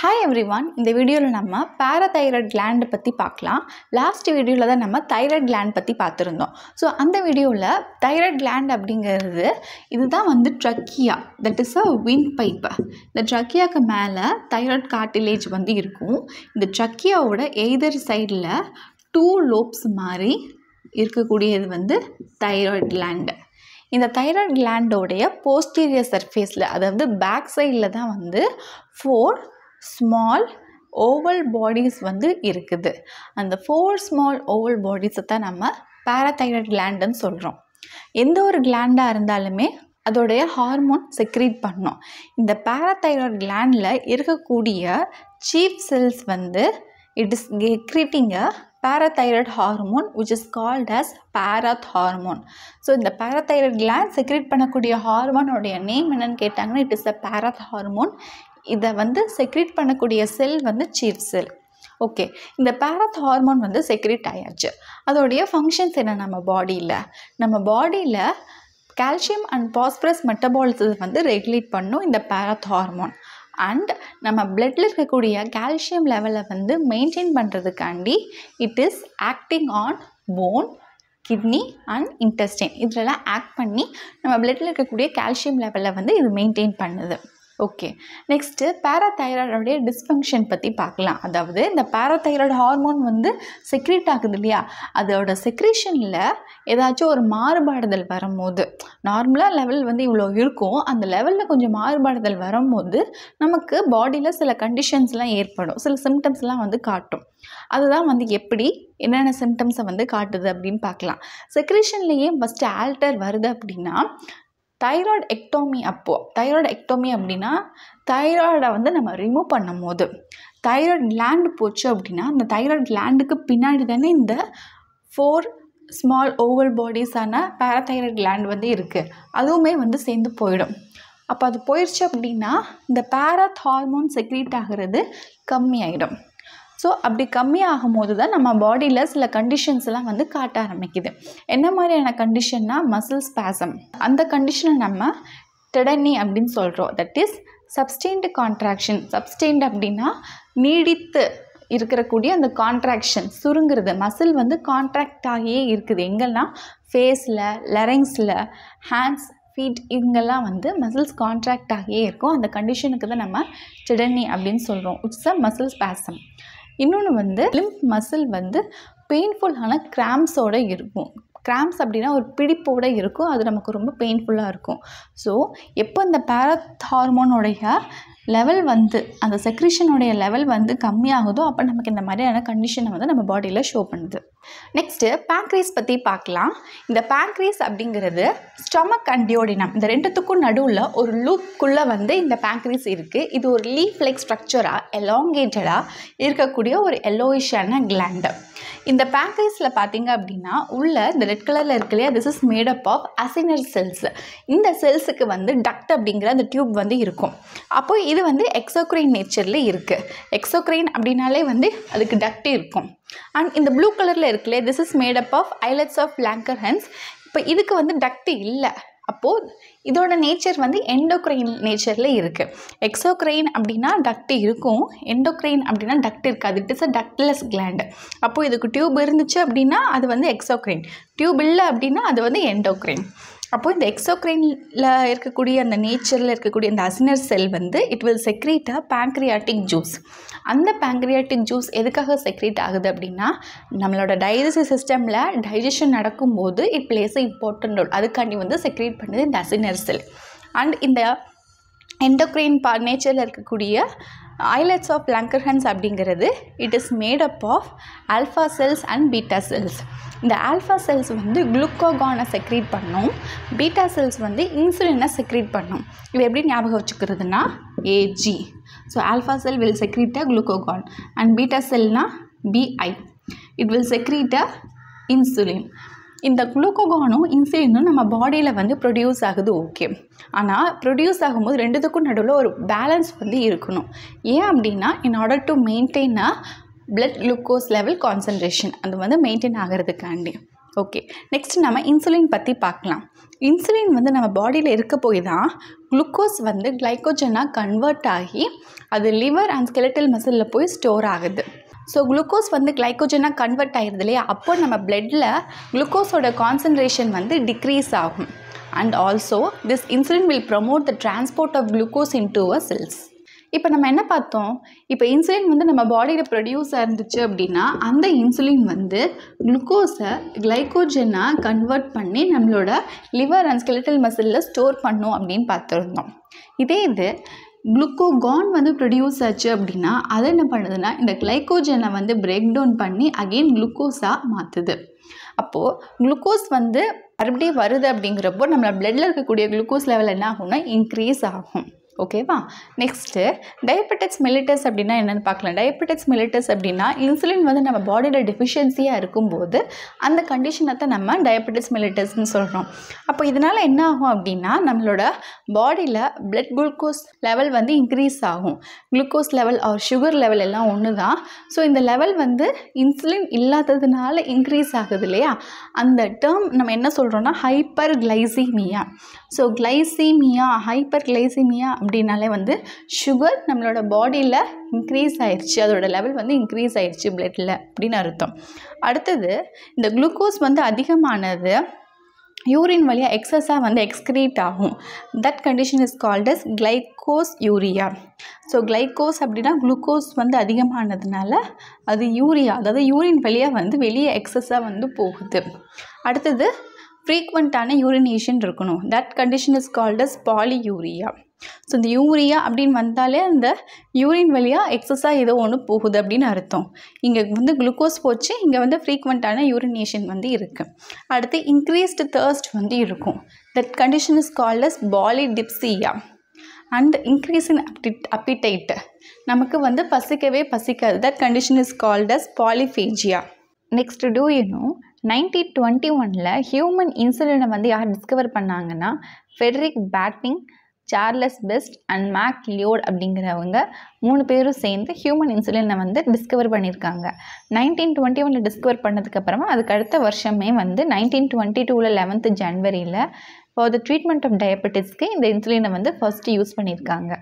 hi every one இந்த வீடியோவில் நம்ம பேரதைராய்ட் கிளாண்டை பற்றி பார்க்கலாம் லாஸ்ட் வீடியோவில் தான் நம்ம தைராய்ட் கிளாண்ட் பற்றி பார்த்துருந்தோம் ஸோ அந்த வீடியோவில் தைராய்ட் கிளாண்ட் அப்படிங்கிறது இதுதான் வந்து trachea that is a wind pipe இந்த ட்ரக்கியாவுக்கு மேலே தைராய்ட் கார்டிலேஜ் வந்து இருக்கும் இந்த ட்ரக்கியாவோட எய்தர் சைடில் டூ லோப்ஸ் மாதிரி இருக்கக்கூடியது வந்து தைராய்ட் கிளாண்டு இந்த தைராய்ட் கிளாண்டோடைய போஸ்டீரியர் சர்ஃபேஸில் அதாவது பேக் சைடில் தான் வந்து ஃபோர் ஸ்மால் ஓவல் பாடிஸ் வந்து இருக்குது அந்த ஃபோர் ஸ்மால் ஓவல் பாடிஸை தான் நம்ம பேராதைராய்டு கிளாண்டுன்னு சொல்கிறோம் எந்த ஒரு கிளாண்டாக இருந்தாலுமே அதோடைய ஹார்மோன் செக்ரீட் பண்ணோம் இந்த பேராதைராய்டு கிளாண்டில் இருக்கக்கூடிய சீப் செல்ஸ் வந்து it is secreting a parathyroid hormone which is called as parathormone so இந்த பேராதைராய்டு கிளாண்ட் செக்ரேட் பண்ணக்கூடிய ஹார்மோனோடைய நேம் என்னன்னு கேட்டாங்கன்னா it is a parathormone இதை வந்து செக்ரீட் பண்ணக்கூடிய செல் வந்து சீஃப் செல் ஓகே இந்த பேரத் ஹார்மோன் வந்து செக்ரீட் ஆயாச்சு அதோடைய ஃபங்க்ஷன்ஸ் என்ன நம்ம பாடியில் நம்ம பாடியில் கால்சியம் அண்ட் பாஸ்பரஸ் மெட்டபாலிசத்தை வந்து ரெகுலேட் பண்ணும் இந்த பேரத் ஹார்மோன் அண்ட் நம்ம பிளட்டில் இருக்கக்கூடிய கால்சியம் லெவலை வந்து மெயின்டைன் பண்ணுறதுக்காண்டி it is acting on bone kidney and intestine இதிலலாம் ஆக்ட் பண்ணி நம்ம பிளட்டில் இருக்கக்கூடிய கால்சியம் லெவலை வந்து இது மெயின்டைன் பண்ணுது ஓகே நெக்ஸ்ட்டு பேராதைராய்டோடைய டிஸ்ஃபங்க்ஷன் பற்றி பார்க்கலாம் அதாவது இந்த பேராதைராய்டு ஹார்மோன் வந்து செக்ரீட் ஆகுது இல்லையா அதோட செக்ரேஷனில் ஏதாச்சும் ஒரு மாறுபாடுதல் வரும்போது நார்மலாக லெவல் வந்து இவ்வளோ இருக்கும் அந்த லெவலில் கொஞ்சம் மாறுபாடுதல் வரும்போது நமக்கு பாடியில் சில கண்டிஷன்ஸ்லாம் ஏற்படும் சில சிம்டம்ஸ்லாம் வந்து காட்டும் அதுதான் வந்து எப்படி என்னென்ன சிம்டம்ஸை வந்து காட்டுது அப்படின்னு பார்க்கலாம் செக்ரேஷன்லேயே ஃபஸ்ட்டு ஆல்டர் வருது அப்படின்னா தைராய்டு எக்டோமி அப்போது தைராய்டு எக்டோமி அப்படின்னா தைராய்டை வந்து நம்ம ரிமூவ் பண்ணும் போது தைராய்டு லேண்டு போச்சு அப்படின்னா அந்த தைராய்டு லேண்டுக்கு பின்னாடி தானே இந்த ஃபோர் ஸ்மால் ஓவல் பாடிஸான பேராதைராய்டு லேண்ட் வந்து இருக்குது அதுவுமே வந்து சேர்ந்து போயிடும் அப்போ அது போயிடுச்சு அப்படின்னா இந்த பேராத் ஹார்மோன் செக்ரீட் ஆகிறது கம்மியாயிடும் ஸோ அப்படி கம்மியாகும் போது தான் நம்ம பாடியில் சில கண்டிஷன்ஸ்லாம் வந்து காட்ட ஆரம்பிக்குது என்ன மாதிரியான கண்டிஷன்னா மசில் ஸ்பேசம் அந்த கண்டிஷனை நம்ம டெடனி அப்படின்னு சொல்கிறோம் that is sustained contraction sustained அப்படின்னா நீடித்து இருக்கக்கூடிய அந்த கான்ட்ராக்ஷன் சுருங்கிறது மசில் வந்து கான்ட்ராக்ட் ஆகியே இருக்குது எங்கெல்லாம் ஃபேஸில் லெரங்ஸில் ஹேண்ட்ஸ் ஃபீட் இவங்கெல்லாம் வந்து மசில்ஸ் கான்ட்ராக்ட் ஆகியே இருக்கும் அந்த கண்டிஷனுக்கு தான் நம்ம சிடனி அப்படின்னு சொல்கிறோம் இட்ஸ் அ மசில்ஸ் பேசம் இன்னொன்று வந்து லிம்ப் மசில் வந்து பெயின்ஃபுல்லான கிராம்ஸோடு இருக்கும் கிராம்ஸ் அப்படின்னா ஒரு பிடிப்போடு இருக்கும் அது நமக்கு ரொம்ப பெயின்ஃபுல்லாக இருக்கும் ஸோ எப்போ இந்த பேரத் ஹார்மோனோடைய லெவல் வந்து அந்த செக்ரிஷனுடைய லெவல் வந்து கம்மியாகுதோ அப்போ நமக்கு இந்த மாதிரியான கண்டிஷனை வந்து நம்ம பாடியில் ஷோ பண்ணுது நெக்ஸ்ட்டு பேங்க்ரீஸ் பற்றி பார்க்கலாம் இந்த பேங்க்ரீஸ் அப்படிங்கிறது ஸ்டொமக் அண்ட் டியோடினம் இந்த ரெண்டுத்துக்கும் நடுவில் ஒரு லூப்புக்குள்ளே வந்து இந்த பேங்க்ரீஸ் இருக்குது இது ஒரு லீஃப் லைக் ஸ்ட்ரக்சராக எலாங்கேட்டடாக இருக்கக்கூடிய ஒரு எல்லோயிஷான கிளாண்டு இந்த பேங்கைஸில் பார்த்தீங்க அப்படின்னா உள்ள இந்த ரெட் கலரில் இருக்கு இல்லையா this is made up of acinar cells இந்த செல்ஸுக்கு வந்து டக்ட் அப்படிங்கிற அந்த டியூப் வந்து இருக்கும் அப்போது இது வந்து எக்ஸோக்ரைன் நேச்சரில் இருக்குது எக்ஸோக்ரைன் அப்படின்னாலே வந்து அதுக்கு டக்ட் இருக்கும் அண்ட் இந்த ப்ளூ கலரில் இருக்குல்லையே this is made up of islets of Langerhans இப்போ இதுக்கு வந்து டக்ட் இல்லை அப்போது இதோட நேச்சர் வந்து எண்டோக்ரைன் நேச்சரில் இருக்குது எக்ஸோக்ரைன் அப்படின்னா டக்ட் இருக்கும் எண்டோக்ரைன் அப்படின்னா டக்ட் இருக்காது it is a ductless gland அப்போது இதுக்கு டியூப் இருந்துச்சு அப்படின்னா அது வந்து எக்ஸோக்ரைன் டியூப் இல்லை அப்படின்னா அது வந்து எண்டோக்ரைன் அப்போது இந்த எக்ஸோக்ரைனில் இருக்கக்கூடிய அந்த நேச்சரில் இருக்கக்கூடிய அந்த அசினர் செல் வந்து it will secrete a pancreatic juice அந்த பேங்க்ரியாட்டிக் ஜூஸ் எதுக்காக செக்ரீட் ஆகுது அப்படின்னா நம்மளோட டைஜஸ்டிவ் சிஸ்டமில் டைஜஷன் நடக்கும்போது it plays a important role அதுக்காண்டி வந்து செக்ரீட் பண்ணுது இந்த அசினர் செல் அண்ட் இந்த எண்டோக்ரைன் பா நேச்சரில் இருக்கக்கூடிய ஐலட்ஸ் ஆஃப் லங்கர்ஹன்ஸ் அப்படிங்கிறது it is made up of alpha cells and beta cells இந்த ஆல்ஃபா செல்ஸ் வந்து குளுக்கோகானை செக்ரீட் பண்ணும் பீட்டா செல்ஸ் வந்து இன்சுலினை செக்ரீட் பண்ணும் இது எப்படி ஞாபகம் வச்சுக்கிறதுனா AG so alpha cell will secrete a glucagon and beta செல்னா BI it will secrete a insulin இந்த குளுக்கோகானும் இன்சுலினும் நம்ம பாடியில் வந்து ப்ரொடியூஸ் ஆகுது ஓகே ஆனால் ப்ரொடியூஸ் ஆகும்போது ரெண்டுத்துக்கும் நடுவில் ஒரு பேலன்ஸ் வந்து இருக்கணும் ஏன் அப்படின்னா in order to maintain a blood glucose level concentration அது வந்து மெயின்டைன் ஆகிறதுக்காண்டி ஓகே நெக்ஸ்ட் நம்ம இன்சுலின் பற்றி பார்க்கலாம் இன்சுலின் வந்து நம்ம பாடியில் இருக்க போய் தான் குளுக்கோஸ் வந்து கிளைக்கோஜனாக கன்வெர்ட் ஆகி அது லிவர் அண்ட் ஸ்கெலட்டல் மசிலில் போய் ஸ்டோர் ஆகுது ஸோ குளுக்கோஸ் வந்து கிளைக்கோஜனாக கன்வெர்ட் ஆகிடுது இல்லையா அப்போ நம்ம பிளட்டில் குளுக்கோஸோட கான்சன்ட்ரேஷன் வந்து டிக்ரீஸ் ஆகும் and also this insulin will promote the transport of glucose into a cells இப்போ நம்ம என்ன பார்த்தோம் இப்போ இன்சுலின் வந்து நம்ம பாடியில் ப்ரொடியூஸ் இருந்துச்சு அப்படின்னா அந்த இன்சுலின் வந்து குளுக்கோஸை கிளைக்கோஜனாக கன்வெர்ட் பண்ணி நம்மளோட லிவர் அண்ட் ஸ்கெலிட்டல் மசிலில் ஸ்டோர் பண்ணும் அப்படின்னு பார்த்துருந்தோம் இதே இது குளுக்கோகான் வந்து ப்ரொடியூஸ் ஆச்சு அப்படின்னா அதை என்ன பண்ணுதுன்னா இந்த கிளைக்கோஜனை வந்து பிரேக் டவுன் பண்ணி அகெயின் குளுக்கோஸாக மாற்றுது அப்போது குளுக்கோஸ் வந்து மறுபடியும் வருது அப்படிங்கிறப்போ நம்மளை பிளட்டில் இருக்கக்கூடிய குளுக்கோஸ் லெவல் என்ன ஆகும்னா இன்க்ரீஸ் ஆகும் ஓகேவா நெக்ஸ்ட்டு டயபெட்டிக்ஸ் மிலிட்டஸ் அப்படின்னா என்னென்னு பார்க்கலாம் டயபெட்டிக்ஸ் மிலிட்டஸ் அப்படின்னா இன்சுலின் வந்து நம்ம பாடியில் டெஃபிஷியன்சியாக இருக்கும்போது அந்த கண்டிஷனை தான் நம்ம டயபெட்டிக்ஸ் மெலிட்டஸ்னு சொல்கிறோம் அப்போ இதனால் என்ன ஆகும் அப்படின்னா நம்மளோட பாடியில் பிளட் குளுக்கோஸ் லெவல் வந்து இன்க்ரீஸ் ஆகும் glucose level or sugar level எல்லாம் ஒன்று தான் ஸோ இந்த லெவல் வந்து இன்சுலின் இல்லாததுனால இன்க்ரீஸ் ஆகுது இல்லையா அந்த டேர்ம் நம்ம என்ன சொல்கிறோன்னா hyperglycemia so glycemia hyperglycemia அப்படின்னாலே வந்து சுகர் நம்மளோட பாடியில் இன்க்ரீஸ் ஆயிடுச்சு அதோடய லெவல் வந்து இன்க்ரீஸ் ஆயிடுச்சு பிளட்டில் அப்படின்னு அர்த்தம் அடுத்தது இந்த குளுக்கோஸ் வந்து அதிகமானது யூரின் வழியாக எக்ஸஸாக வந்து எக்ஸ்க்ரீட் ஆகும் that condition is called as glycosuria so glycos அப்படின்னா குளுக்கோஸ் வந்து அதிகமானதுனால அது யூரியா அதாவது யூரின் வழியாக வந்து வெளியே எக்ஸஸாக வந்து போகுது அடுத்தது ஃப்ரீக்வெண்ட்டான யூரினேஷன் இருக்கணும் that condition is called as uria so இந்த யூரியா அப்படின்னு வந்தாலே அந்த யூரின் வழியாக எக்ஸஸாக ஏதோ ஒன்று போகுது அப்படின்னு அர்த்தம் இங்கே வந்து குளுக்கோஸ் போச்சு இங்கே வந்து ஃப்ரீக்வெண்ட்டான யூரினேஷன் வந்து இருக்குது அடுத்து இன்க்ரீஸ்டு தேர்ஸ்ட் வந்து இருக்கும் that condition is called as polydipsia and increase in அப்டி அப்பிடைட்டு நமக்கு வந்து பசிக்கவே பசிக்காது that condition is called as polyphagia next to இன்னும் நைன்டீன் டுவெண்ட்டி ஒனில் ஹியூமன் இன்சுலினை வந்து யார் டிஸ்கவர் பண்ணாங்கன்னா Frederick Banting Charles Best and Macleod அப்படிங்கிறவங்க மூணு பேரும் சேர்ந்து ஹியூமன் இன்சுலினை வந்து டிஸ்கவர் பண்ணியிருக்காங்க நைன்டீன் டுவெண்ட்டி ஒனில் டிஸ்கவர் பண்ணதுக்கப்புறமா அதுக்கு அடுத்த வருஷமே வந்து நைன்டீன் டுவெண்ட்டி டூவில் லெவன்த்து ஜனவரியில் ஃபார் த ட்ரீட்மெண்ட் ஆஃப் டயபெட்டிஸ்க்கு இந்த இன்சுலினை வந்து ஃபஸ்ட்டு யூஸ் பண்ணியிருக்காங்க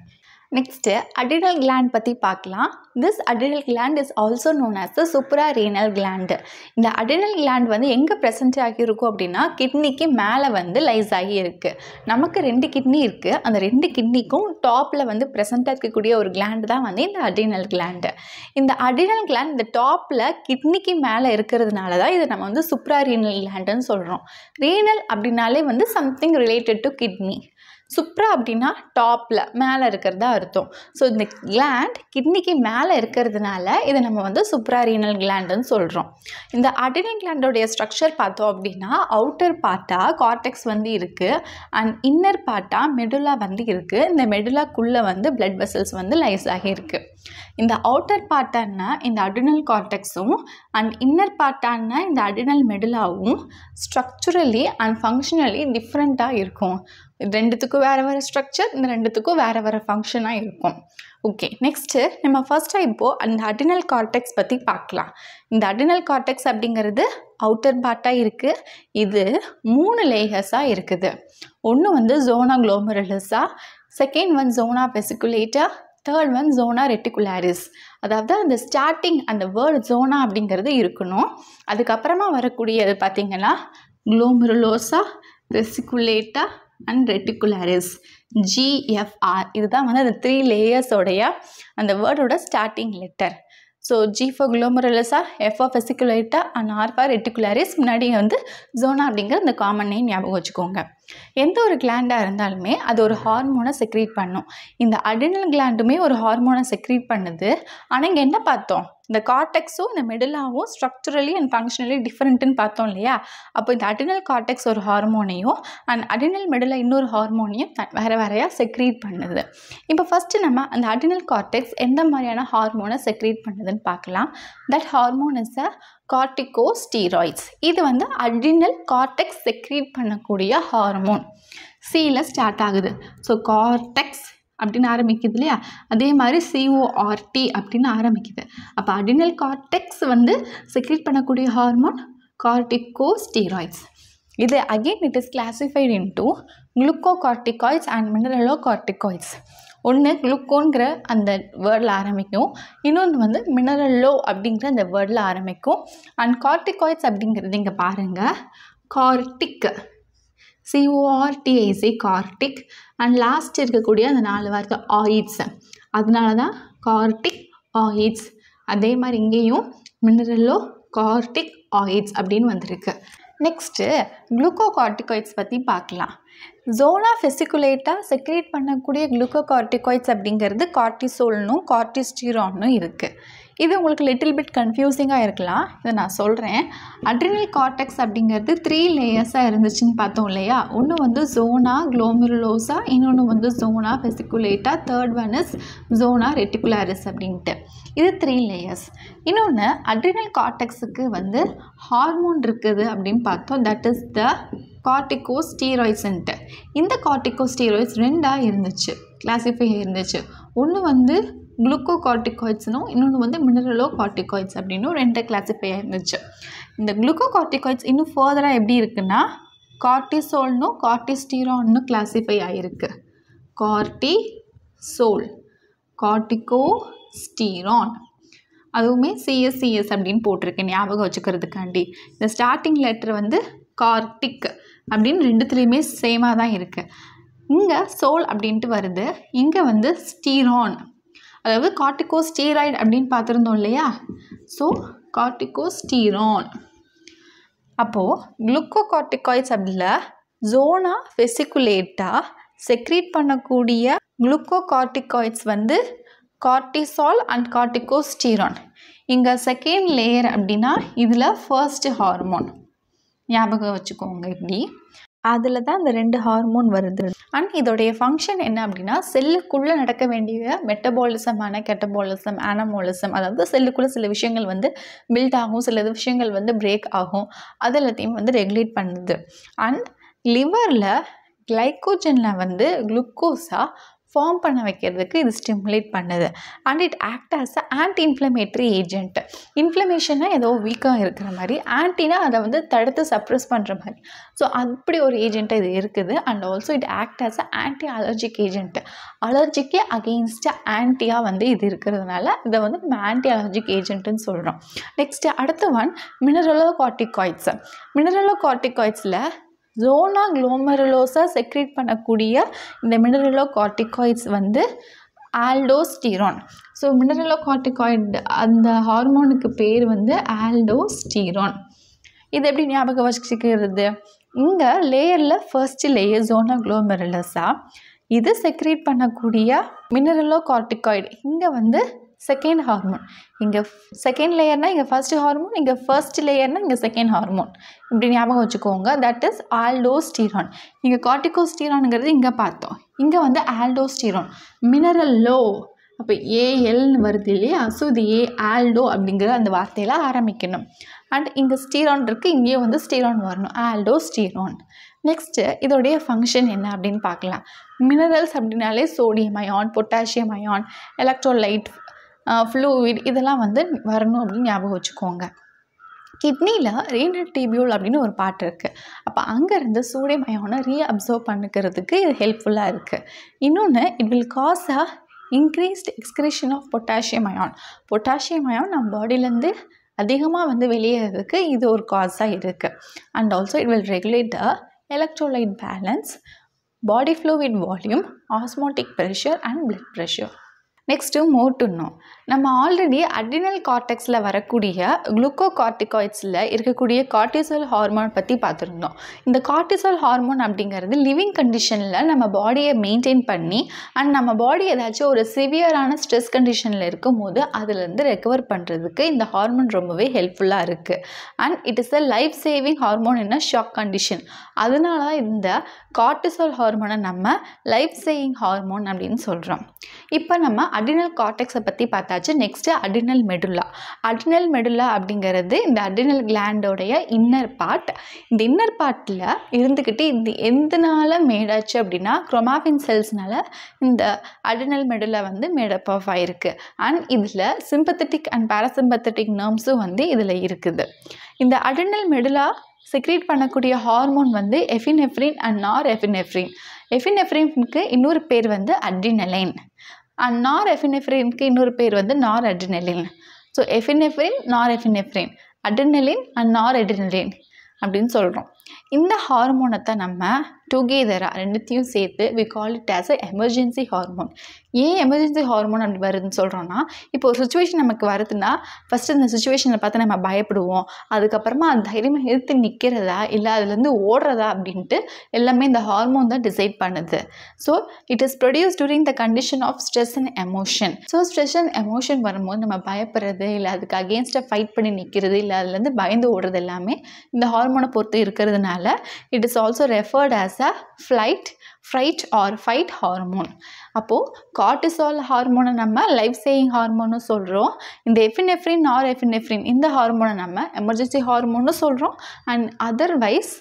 நெக்ஸ்ட்டு அட்ரினல் கிளாண்ட் பற்றி பார்க்கலாம் this adrenal gland is also known as the suprarenal gland இந்த அட்ரினல் கிளாண்ட் வந்து எங்கே ப்ரெசென்ட் ஆகியிருக்கும் அப்படின்னா கிட்னிக்கு மேலே வந்து லைஸ் ஆகி இருக்குது நமக்கு ரெண்டு கிட்னி இருக்குது அந்த ரெண்டு கிட்னிக்கும் டாப்பில் வந்து ப்ரெசென்ட்டாக இருக்கக்கூடிய ஒரு கிளாண்டு தான் வந்து இந்த அடினல் கிளாண்டு இந்த அடினல் கிளாண்ட் இந்த டாப்பில் கிட்னிக்கு மேலே இருக்கிறதுனால தான் இதை நம்ம வந்து சூப்ரா ரீனல் கிளாண்டுன்னு சொல்கிறோம் ரீனல் அப்படின்னாலே வந்து something related to kidney supra அப்படின்னா டாப்பில் மேலே இருக்கிறதா அர்த்தம் ஸோ இந்த கிளாண்ட் கிட்னிக்கு மேலே இருக்கிறதுனால இதை நம்ம வந்து ரீனல் கிளாண்டுன்னு சொல்கிறோம் இந்த அடினல் கிளாண்டோடைய ஸ்ட்ரக்சர் பார்த்தோம் அப்படின்னா அவுட்டர் பார்ட்டாக கார்டெக்ஸ் வந்து இருக்குது அண்ட் இன்னர் பார்ட்டாக மெடுலா வந்து இருக்குது இந்த மெடுலாக்குள்ளே வந்து பிளட் வெசல்ஸ் வந்து லைஸ் ஆகி இந்த அவுட்டர் பார்ட்டானா இந்த அடினல் கார்டெக்ஸும் அண்ட் இன்னர் பார்ட்டானா இந்த அடினல் மெடுலாவும் ஸ்ட்ரக்சுரலி அண்ட் ஃபங்க்ஷனலி டிஃப்ரெண்ட்டாக இருக்கும் ரெண்டுத்துக்கும் வேறு வேறு ஸ்ட்ரக்சர் இந்த ரெண்டுத்துக்கும் வேறு வேறு ஃபங்க்ஷனாக இருக்கும் ஓகே நெக்ஸ்ட்டு நம்ம ஃபஸ்ட்டாக இப்போது அந்த அடினல் கார்டெக்ஸ் பற்றி பார்க்கலாம் இந்த அடினல் கார்டெக்ஸ் அப்படிங்கிறது அவுட்டர் பார்ட்டாக இருக்குது இது மூணு லேயர்ஸாக இருக்குது ஒன்று வந்து ஜோனா க்ளோமரலஸாக செகண்ட் ஒன் ஜோனா பெசிகுலேட்டாக தேர்ட் ஒன் ஜோனா ரெட்டிகுலாரிஸ் அதாவது அந்த ஸ்டார்டிங் அந்த வேர்ட் ஜோனா அப்படிங்கிறது இருக்கணும் அதுக்கப்புறமா வரக்கூடியது பார்த்திங்கன்னா குளோமிரலோசா ரெசிகுலேட்டா அண்ட் ரெட்டிகுலாரிஸ் ஜிஎஃப்ஆர் இதுதான் வந்து அந்த த்ரீ லேயர்ஸோடைய அந்த வேர்டோட starting letter so G for glomerulosa F of and R for reticularis முன்னாடி வந்து ஜோனா அப்படிங்கிற அந்த காமன் நேம் ஞாபகம் வச்சுக்கோங்க எந்த ஒரு கிளாண்டாக இருந்தாலுமே அது ஒரு ஹார்மோனை செக்ரீட் பண்ணும் இந்த அடினல் கிளாண்டுமே ஒரு ஹார்மோனை செக்ரீட் பண்ணுது ஆனால் இங்கே என்ன பார்த்தோம் இந்த கார்டெக்ஸும் இந்த மிடிலாகவும் ஸ்ட்ரக்சுரலி அண்ட் ஃபங்க்ஷனலி டிஃப்ரெண்ட்டுன்னு பார்த்தோம் இல்லையா அப்போ இந்த அடினல் கார்டெக்ஸ் ஒரு ஹார்மோனையும் அண்ட் அடினல் மெடுலா இன்னொரு ஹார்மோனையும் வேறு வேறையாக செக்ரீட் பண்ணுது இப்போ ஃபஸ்ட்டு நம்ம அந்த அடினல் கார்டெக்ஸ் எந்த மாதிரியான ஹார்மோனை செக்ரீட் பண்ணுதுன்னு பார்க்கலாம் that hormone is a corticosteroids இது வந்து அடினல் கார்டெக்ஸ் செக்ரீட் பண்ணக்கூடிய ஹார்மோன் சியில் ஸ்டார்ட் ஆகுது ஸோ கார்டெக்ஸ் அப்படின்னு ஆரம்பிக்குது இல்லையா அதே மாதிரி சிஓஆர்டி அப்படின்னு ஆரம்பிக்குது அப்போ அடினல் கார்டெக்ஸ் வந்து செக்ரீட் பண்ணக்கூடிய ஹார்மோன் கார்டிகோ ஸ்டீராய்ட்ஸ் இது again it is classified in two glucocorticoids and mineralocorticoids ஒன்று குளுக்கோங்கிற அந்த வேர்டில் ஆரம்பிக்கும் இன்னொன்று வந்து மினரல்லோ அப்படிங்கிற அந்த வேர்டில் ஆரம்பிக்கும் அண்ட் கார்டிகாய்ட்ஸ் அப்படிங்கிறது இங்கே பாருங்கள் cortic C O R T I C cortic and last இருக்கக்கூடிய அந்த நாலு வார்த்தை ஆயிட்ஸ் அதனால தான் கார்டிக் ஆயிட்ஸ் அதே மாதிரி இங்கேயும் மினரலோ கார்டிக் ஆயிட்ஸ் அப்படின்னு வந்திருக்கு நெக்ஸ்ட்டு குளுக்கோகார்டிகாய்ட்ஸ் பற்றி பார்க்கலாம் ஜோனா ஃபெசிகுலேட்டாக செக்ரேட் பண்ணக்கூடிய குளுக்கோகார்டிகாய்ட்ஸ் அப்படிங்கிறது கார்டிசோல்னும் கார்டிஸ்டீரானும் இருக்குது இது உங்களுக்கு லிட்டில் பிட் கன்ஃபியூசிங்காக இருக்கலாம் இதை நான் சொல்கிறேன் அட்ரினல் கார்டெக்ஸ் அப்படிங்கிறது த்ரீ லேயர்ஸாக இருந்துச்சுன்னு பார்த்தோம் இல்லையா ஒன்று வந்து ஜோனா க்ளோமிரலோஸா இன்னொன்று வந்து zona fasciculata third one is zona reticularis அப்படின்ட்டு இது த்ரீ லேயர்ஸ் இன்னொன்று அட்ரினல் கார்டெக்ஸுக்கு வந்து ஹார்மோன் இருக்குது அப்படின்னு பார்த்தோம் தட் இஸ் த கார்டிகோ ஸ்டீராய்ட்ஸ்ன்ட்டு இந்த கார்டிகோ ஸ்டீராய்ட்ஸ் ரெண்டாக இருந்துச்சு கிளாசிஃபை இருந்துச்சு ஒன்று வந்து குளுக்கோ இன்னொன்று வந்து மினரலோ கார்டிகாய்ட்ஸ் அப்படின்னு ரெண்டு கிளாஸிஃபை ஆயிருந்துச்சு இந்த குளுக்கோ இன்னும் ஃபர்தராக எப்படி இருக்குன்னா கார்டிசோல்னும் கார்டிஸ்டீரான்னு கிளாஸிஃபை ஆகிருக்கு கார்டி சோல் கார்டிகோ ஸ்டீரான் அதுவுமே சிஎஸ்சிஎஸ் அப்படின்னு போட்டிருக்கேன் ஞாபகம் வச்சுக்கிறதுக்காண்டி இந்த ஸ்டார்டிங் லெட்டர் வந்து கார்டிக் அப்படின்னு ரெண்டுத்துலேயுமே சேமாக தான் இருக்குது இங்கே சோல் அப்படின்ட்டு வருது இங்கே வந்து ஸ்டீரான் அதாவது கார்டிகோ ஸ்டீராய்டு அப்படின்னு பார்த்துருந்தோம் இல்லையா ஸோ கார்டிகோ ஸ்டீரான் அப்போது குளுக்கோ கார்டிகாய்ட்ஸ் அப்படில ஜோனா வெசிகுலேட்டாக செக்ரீட் பண்ணக்கூடிய குளுக்கோ கார்டிகாய்ட்ஸ் வந்து கார்டிசால் அண்ட் கார்டிகோ ஸ்டீரான் இங்கே செகண்ட் லேயர் அப்படின்னா இதில் ஃபர்ஸ்ட் ஹார்மோன் ஞாபகம் வச்சுக்கோங்க இப்படி அதில் தான் இந்த ரெண்டு ஹார்மோன் வருது அண்ட் இதோடைய ஃபங்க்ஷன் என்ன அப்படின்னா செல்லுக்குள்ளே நடக்க வேண்டிய மெட்டபாலிசம் ஆன கெட்டபாலிசம் ஆனமோலிசம் அதாவது செல்லுக்குள்ளே சில விஷயங்கள் வந்து பில்ட் ஆகும் சில விஷயங்கள் வந்து பிரேக் ஆகும் அது எல்லாத்தையும் வந்து ரெகுலேட் பண்ணுது அண்ட் லிவரில் கிளைக்கோஜனில் வந்து குளுக்கோஸாக ஃபார்ம் பண்ண வைக்கிறதுக்கு இது ஸ்டிமுலேட் பண்ணுது and it act as a anti inflammatory agent இன்ஃப்ளமேஷனாக ஏதோ வீக்காக இருக்கிற மாதிரி ஆன்டினா அதை வந்து தடுத்து சப்ரஸ் பண்ணுற மாதிரி ஸோ அப்படி ஒரு ஏஜென்ட்டாக இது இருக்குது and also it act as a anti allergic agent அலர்ஜிக்கே அகெயின்ஸ்ட் ஆன்டியாக வந்து இது இருக்கிறதுனால இதை வந்து நம்ம ஆன்டி அலர்ஜிக் ஏஜென்ட்டுன்னு சொல்கிறோம் நெக்ஸ்ட்டு அடுத்த ஒன் மினரலோ கார்டிகாய்ட்ஸ் மினரலோ கார்டிகாய்ட்ஸில் ஜோனா குளோமருலோஸாக செக்ரேட் பண்ணக்கூடிய இந்த மினரலோ கார்டிகாய்ட்ஸ் வந்து ஆல்டோஸ்டீரான் ஸோ மினரலோ கார்டிகாய்ட் அந்த ஹார்மோனுக்கு பேர் வந்து ஆல்டோஸ்டீரான் இது எப்படி ஞாபகம் வச்சுக்கிறது இங்கே லேயரில் ஃபர்ஸ்ட் லேயர் ஜோனா குளோமெரலஸாக இது செக்ரேட் பண்ணக்கூடிய மினரலோ கார்டிகாய்டு இங்கே வந்து செகண்ட் ஹார்மோன் இங்கே செகண்ட் லேயர்னால் இங்கே ஃபர்ஸ்ட் ஹார்மோன் இங்கே ஃபர்ஸ்ட் லேயர்னால் இங்கே செகண்ட் ஹார்மோன் இப்படி ஞாபகம் வச்சுக்கோங்க தட் இஸ் ஆல்டோ ஸ்டீரான் இங்கே கார்டிகோஸ்டீரானுங்கிறது இங்கே பார்த்தோம் இங்கே வந்து ஆல்டோ ஸ்டீரான் மினரல் லோ அப்போ ஏஎல்னு வருது இல்லையா ஸோ இது ஏ ஆல்டோ அப்படிங்கிற அந்த வார்த்தையில் ஆரம்பிக்கணும் அண்ட் இங்கே ஸ்டீரான் இருக்குது இங்கேயும் வந்து ஸ்டீரான் வரணும் ஆல்டோ ஸ்டீரான் நெக்ஸ்ட்டு இதோடைய ஃபங்க்ஷன் என்ன அப்படின்னு பார்க்கலாம் மினரல்ஸ் அப்படின்னாலே sodium ion potassium ion electrolyte fluid இதெல்லாம் வந்து வரணும் அப்படின்னு ஞாபகம் வச்சுக்கோங்க கிட்னியில் ரீனல் டிபியூல் அப்படின்னு ஒரு பாட்டு இருக்குது அப்போ அங்கேருந்து மயோனை ரீ ரீஅப்சர்வ் பண்ணிக்கிறதுக்கு இது ஹெல்ப்ஃபுல்லாக இருக்குது இன்னொன்று it will cause a increased excretion of potassium ion potassium ion நம்ம பாடியிலேருந்து அதிகமாக வந்து வெளியேறதுக்கு இது ஒரு காஸாக இருக்குது and also it will regulate the electrolyte balance body fluid volume osmotic pressure and blood pressure next மோட்டுன்னோம் நம்ம ஆல்ரெடி அட்ரினல் கார்டெக்ஸில் வரக்கூடிய குளுக்கோ கார்டிகாய்ட்ஸில் இருக்கக்கூடிய கார்டிசோல் ஹார்மோன் பற்றி பார்த்துருந்தோம் இந்த கார்டிசோல் ஹார்மோன் அப்படிங்கிறது லிவிங் கண்டிஷனில் நம்ம பாடியை மெயின்டைன் பண்ணி அண்ட் நம்ம பாடி ஏதாச்சும் ஒரு சிவியரான ஸ்ட்ரெஸ் கண்டிஷனில் இருக்கும்போது அதுலேருந்து ரெக்கவர் பண்ணுறதுக்கு இந்த ஹார்மோன் ரொம்பவே ஹெல்ப்ஃபுல்லாக இருக்குது and it is a life saving hormone என்ன ஷாக் கண்டிஷன் அதனால இந்த கார்டிசோல் ஹார்மோனை நம்ம லைஃப் சேவிங் ஹார்மோன் அப்படின்னு சொல்கிறோம் இப்போ நம்ம அடினல் கார்டெக்ஸை பற்றி பார்த்தாச்சு next adrenal medulla adrenal medulla அப்படிங்கிறது இந்த அடினல் கிளாண்டோடைய இன்னர் பார்ட் இந்த இன்னர் பார்ட்டில் இருந்துக்கிட்டு இந்த எந்தனால மேடாச்சு அப்படின்னா குரோமாஃபின் செல்ஸ்னால இந்த அடினல் மெடுல்லா வந்து மேடப் ஆஃப் ஆகிருக்கு அண்ட் இதில் சிம்பத்தட்டிக் அண்ட் பேராசிம்பத்தட்டிக் நர்ம்ஸும் வந்து இதில் இருக்குது இந்த அடினல் மெடுலா செக்ரீட் பண்ணக்கூடிய ஹார்மோன் வந்து எஃபினெஃப்ரின் அண்ட் நார் எஃபினெஃப்ரின் எஃபினெஃப்ரினுக்கு இன்னொரு பேர் வந்து அட்ரினலைன் அண்ட் நார் எஃபினெஃப்ரேனுக்கு இன்னொரு பேர் வந்து noradrenaline so epinephrine norepinephrine adrenaline and noradrenaline அப்படின்னு சொல்கிறோம் இந்த ஹார்மோனத்தை நம்ம டுகெதராக ரெண்டுத்தையும் சேர்த்து we call it as emergency hormone ஏன் எமர்ஜென்சி ஹார்மோன் அப்படி வருதுன்னு சொல்கிறோன்னா இப்போ ஒரு சுச்சுவேஷன் நமக்கு வருதுன்னா ஃபஸ்ட்டு அந்த சுச்சுவேஷனை பார்த்து நம்ம பயப்படுவோம் அதுக்கப்புறமா அந்த தைரியமாக எடுத்து நிற்கிறதா இல்லை அதுலேருந்து ஓடுறதா அப்படின்ட்டு எல்லாமே இந்த ஹார்மோன் தான் டிசைட் பண்ணுது so it is produce during the condition of stress and emotion so stress and emotion வரும்போது நம்ம பயப்படுறது இல்லை அதுக்கு அகேன்ஸ்டாக ஃபைட் பண்ணி நிற்கிறது இல்லை அதுலேருந்து பயந்து ஓடுறது எல்லாமே இந்த ஹார்மோனை பொறுத்து இருக்கிறதுனால it is also referred as a flight fright or fight hormone அப்போது கார்டிசால் ஹார்மோனை நம்ம லைஃப் சேவிங் ஹார்மோனும் சொல்கிறோம் இந்த எஃபினெஃப்ரின் ஆர் எஃபினெஃப்ரின் இந்த ஹார்மோனை நம்ம எமர்ஜென்சி ஹார்மோனும் சொல்கிறோம் and otherwise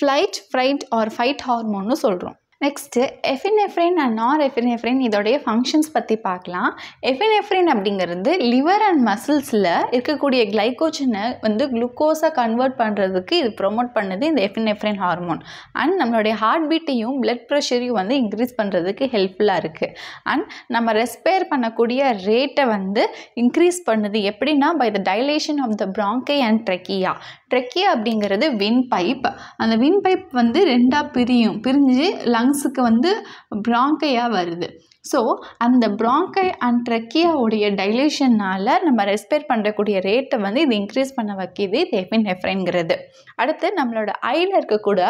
flight fright or fight ஹார்மோன்னு சொல்கிறோம் next epinephrine and norepinephrine இதோடைய ஃபங்க்ஷன்ஸ் பற்றி பார்க்கலாம் எஃபினெஃப்ரின் அப்படிங்கிறது லிவர் அண்ட் மசில்ஸில் இருக்கக்கூடிய கிளைகோஜனை வந்து குளுக்கோஸை கன்வெர்ட் பண்ணுறதுக்கு இது ப்ரொமோட் பண்ணுது இந்த எஃபினெஃப்ரின் ஹார்மோன் அண்ட் நம்மளுடைய ஹார்ட் பீட்டையும் பிளட் ப்ரெஷரையும் வந்து இன்க்ரீஸ் பண்ணுறதுக்கு ஹெல்ப்ஃபுல்லாக இருக்குது அண்ட் நம்ம ரெஸ்பேர் பண்ணக்கூடிய ரேட்டை வந்து இன்க்ரீஸ் பண்ணுது எப்படின்னா by the dilation of the bronchi and trachea trachea அப்படிங்கிறது வின் பைப் அந்த வின் பைப் வந்து ரெண்டாக பிரியும் பிரிஞ்சு லங்ஸுக்கு வந்து பிராங்கையாக வருது ஸோ அந்த பிராங்கை அண்ட் ட்ரெக்கியாவுடைய டைலேஷனால் நம்ம ரெஸ்பேர் பண்ணுறக்கூடிய ரேட்டை வந்து இது இன்க்ரீஸ் பண்ண வைக்கிது தேஃபின் ஹெஃப்ரைன்கிறது அடுத்து நம்மளோட ஐயில் இருக்கக்கூட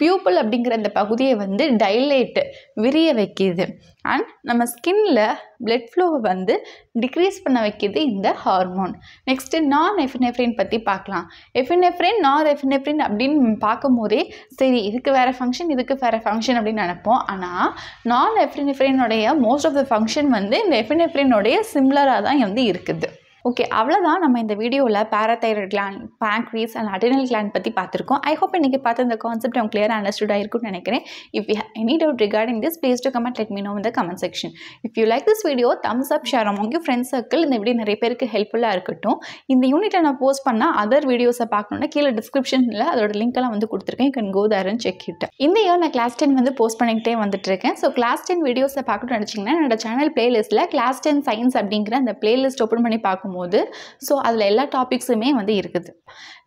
பியூப்பிள் அப்படிங்கிற அந்த பகுதியை வந்து டைலேட்டு விரிய வைக்கிது அண்ட் நம்ம ஸ்கின்னில் பிளட் ஃப்ளோவை வந்து டிக்ரீஸ் பண்ண வைக்கிது இந்த ஹார்மோன் நெக்ஸ்ட்டு நான் எஃபினெஃப்ரின் பற்றி பார்க்கலாம் எஃபினெஃப்ரின் நான் எஃபினெஃப்ரின் அப்படின்னு பார்க்கும்போதே சரி இதுக்கு வேறு ஃபங்க்ஷன் இதுக்கு வேறு ஃபங்க்ஷன் அப்படின்னு நினப்போம் ஆனால் நான் எஃபினெஃப்ரினுடைய மோஸ்ட் ஆஃப் த ஃபங்க்ஷன் வந்து இந்த எஃபினெஃப்ரினுடைய சிம்லராக தான் வந்து இருக்குது ஓகே அவ்வளோதான் நம்ம இந்த வீடியோவில் parathyroid gland pancreas and adrenal gland பற்றி பார்த்துருக்கோம் ஐ ஹோப் இன்றைக்கி பார்த்து இந்த கான்செப்ட் அவங்க கிளியராக அண்டர்ஸ்டுடாக இருக்கும்னு நினைக்கிறேன் if you any doubt regarding this please to comment let me know இந்த comment section if you like this video thumbs up share அவங்க ஃப்ரெண்ட்ஸ் சர்க்கிள் இந்த வீடியோ நிறைய பேருக்கு ஹெல்ப்ஃபுல்லாக இருக்கட்டும் இந்த யூனிட்டை நான் போஸ்ட் பண்ணால் அதர் வீடியோஸை பார்க்கணுன்னா கீழே டிஸ்கிரிப்ஷனில் அதோட லிங்க்கெல்லாம் வந்து கொடுத்துருக்கேன் கன் கேன் கோ தரன் செக் இட் இந்த இயர் நான் கிளாஸ் டென் வந்து போஸ்ட் பண்ணிக்கிட்டே வந்துட்டு இருக்கேன் ஸோ கிளாஸ் டென் வீடியோஸை பார்க்கணும்னு நினச்சிங்கன்னா என்னோட சேனல் பிளேலிஸ்ட்டில் கிளாஸ் டென் சயின்ஸ் அப்படிங்கிற அந்த பிளேலிஸ்ட் ஓப்பன் பண்ணி பார்க்கும்போது போது ஸோ அதில் எல்லா டாபிக்ஸுமே வந்து இருக்குது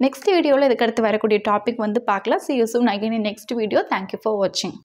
நெக்ஸ்ட் வீடியோவில் இதுக்கடுத்து வரக்கூடிய டாபிக் வந்து பார்க்கலாம் see you soon again next video thank you for வாட்சிங்